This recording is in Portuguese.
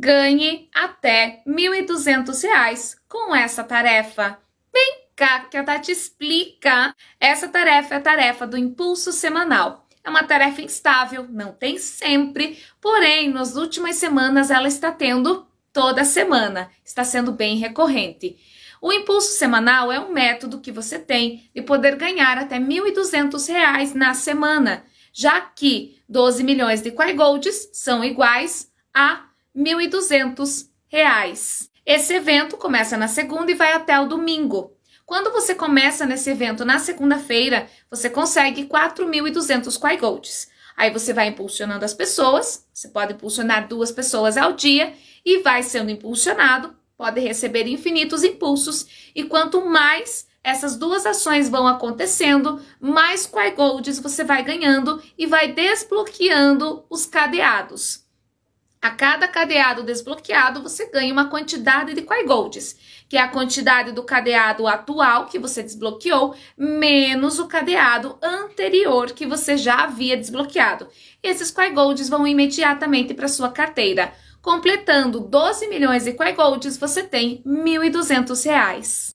ganhe até R$ 1.200 com essa tarefa. Vem cá que a Tati explica. Essa tarefa é a tarefa do impulso semanal. É uma tarefa instável, não tem sempre, porém, nas últimas semanas ela está tendo toda semana, está sendo bem recorrente. O impulso semanal é um método que você tem de poder ganhar até R$ 1.200 na semana, já que 12 milhões de Quai Golds são iguais a R$ 1.200. Esse evento começa na segunda e vai até o domingo. Quando você começa nesse evento na segunda-feira, você consegue 4.200 Quai Golds. Aí você vai impulsionando as pessoas, você pode impulsionar duas pessoas ao dia e vai sendo impulsionado, pode receber infinitos impulsos e quanto mais essas duas ações vão acontecendo, mais Quai Golds você vai ganhando e vai desbloqueando os cadeados. A cada cadeado desbloqueado, você ganha uma quantidade de Quai Golds, que é a quantidade do cadeado atual que você desbloqueou, menos o cadeado anterior que você já havia desbloqueado. E esses Quai Golds vão imediatamente para sua carteira. Completando 12 milhões de Quai Golds, você tem R$ 1.200.